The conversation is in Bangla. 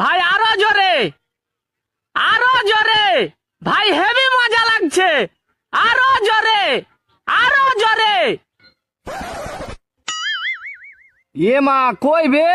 ভাই আরো জোরে আরো জোরে ভাই হেভি মজা লাগছে আরো জোরে আরো জোরে এ মা কই বে